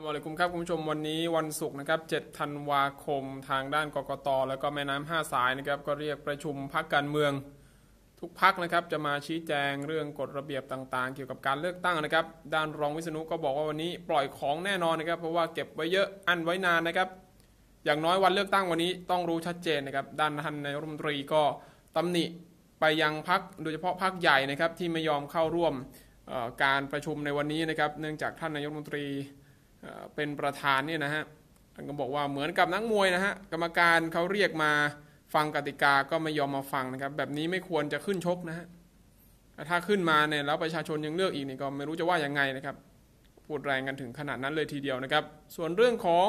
สวัสดีคุรับคุณผู้ชมวันนี้วันศุกร์นะครับ7ธันวาคม ทางด้านกกต และก็แม่น้ำห้าสายนะครับ ก็เรียกประชุมพักการเมือง ทุกพักนะครับ จะมาชี้แจงเรื่องกฎระเบียบต่างๆ เกี่ยวกับการเลือกตั้งนะครับ ด้านรองวิษณุก็บอกว่าวันนี้ปล่อยของแน่นอนนะครับ เพราะว่าเก็บไว้เยอะ อันไว้นานนะครับ อย่างน้อยวันเลือกตั้งวันนี้ต้องรู้ชัดเจนนะครับ ด้านท่านนายรัฐมนตรีก็ตำหนิไปยังพักโดยเฉพาะพักใหญ่นะครับที่ไม่ยอมเข้าร่วมการประชุมในวันนี้นะครับ เนื่องจากท่านนายรัฐมนตรีเป็นประธานเนี่ยนะฮะท่านก็บอกว่าเหมือนกับนักมวยนะฮะ กรรมการเขาเรียกมาฟังกติกาก็ไม่ยอมมาฟังนะครับ แบบนี้ไม่ควรจะขึ้นชกนะฮะ ถ้าขึ้นมาเนี่ยแล้วประชาชนยังเลือกอีกนี่ก็ไม่รู้จะว่ายังไงนะครับ พูดแรงกันถึงขนาดนั้นเลยทีเดียวนะครับ ส่วนเรื่องของ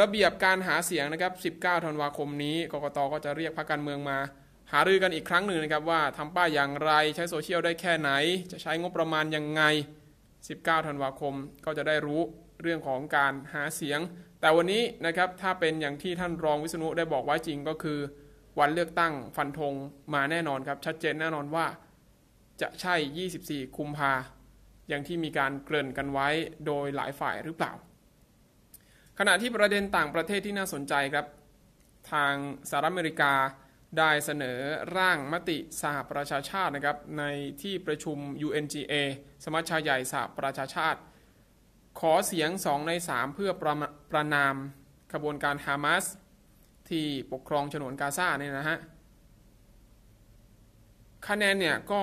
ระเบียบการหาเสียงนะครับ 19 ธันวาคมนี้ กกตก็จะเรียกพรรคการเมืองมา หารือกันอีกครั้งหนึ่งนะครับว่าทำป้ายอย่างไร ใช้โซเชียลได้แค่ไหน จะใช้งบประมาณยังไง 19 ธันวาคม ก็จะได้รู้เรื่องของการหาเสียง แต่วันนี้นะครับ ถ้าเป็นอย่างที่ท่านรองวิษณุได้บอกไว้จริงก็คือ วันเลือกตั้งฟันธงมาแน่นอนครับ ชัดเจนแน่นอนว่าจะใช่ 24 คุมภาอย่างที่มีการเกริ่นกันไว้โดยหลายฝ่ายหรือเปล่า ขณะที่ประเด็นต่างประเทศที่น่าสนใจครับ ทางสหรัฐอเมริกาได้เสนอร่างมติสหประชาชาตินะครับในที่ประชุม UNGA สมัชชาใหญ่สหประชาชาติขอเสียงสองในสามเพื่อประประนามขบวนการฮามาสที่ปกครองฉนวนกาซาเนี่ยนะฮะ คะแนนเนี่ยก็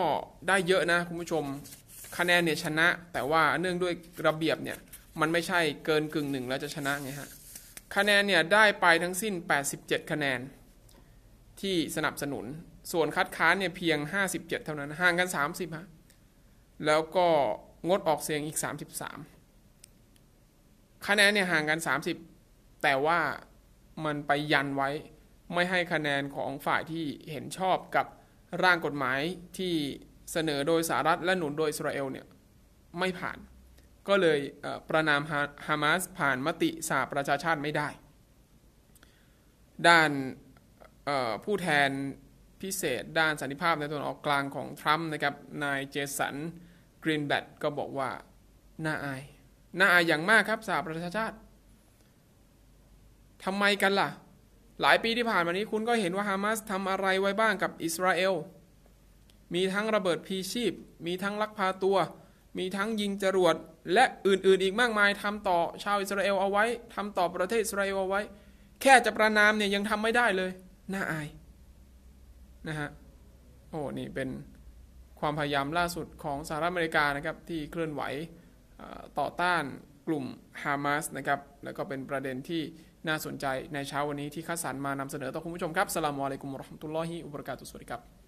ได้เยอะนะ คุณผู้ชม คะแนนเนี่ยชนะ แต่ว่าเนื่องด้วยระเบียบเนี่ยมันไม่ใช่เกินกึ่งหนึ่งแล้วจะชนะ ไงฮะ คะแนนเนี่ยได้ไปทั้งสิ้น 87 คะแนน ที่สนับสนุน ส่วนคัดค้านเนี่ยเพียง 57 เท่านั้นห่างกัน 30 ฮะ แล้วก็งดออกเสียงอีก 33คะแนนเนี่ยห่างกัน 30 แต่ว่ามันไปยันไว้ไม่ให้คะแนนของฝ่ายที่เห็นชอบกับร่างกฎหมายที่เสนอโดยสหรัฐและหนุนโดยอิสราเอลเนี่ยไม่ผ่าน ก็เลยประนามฮามาสผ่านมติสหประชาชาติไม่ได้ ด้านผู้แทนพิเศษด้านสันติภาพในตัวออกกลางของทรัมป์นะครับนายเจสันกรีนแบดก็บอกว่าน่าอายน่าอายอย่างมากครับสหประชาชาติทำไมกันล่ะ หลายปีที่ผ่านมานี้ คุณก็เห็นว่าฮามาสทำอะไรไว้บ้างกับอิสราเอล มีทั้งระเบิดพีชีพ มีทั้งลักพาตัว มีทั้งยิงจรวด และอื่น ๆ อีกมากมายทำต่อชาวอิสราเอลเอาไว้ทำต่อประเทศอิสราเอลเอาไว้ แค่จะประนามเนี่ย ยังทำไม่ได้เลย น่าอายนะฮะโอ้นี่เป็นความพยายามล่าสุดของสหรัฐอเมริกานะครับ ที่เคลื่อนไหวต่อต้านกลุ่มฮามาสนะครับ แล้วก็เป็นประเด็นที่น่าสนใจในเช้าวันนี้ที่ข้าสารมานำเสนอ ต่อคุณผู้ชมครับสลามอะลัยกุมุรอฮ์มตุลลอฮิอุบรกาตุสวัสดีครับ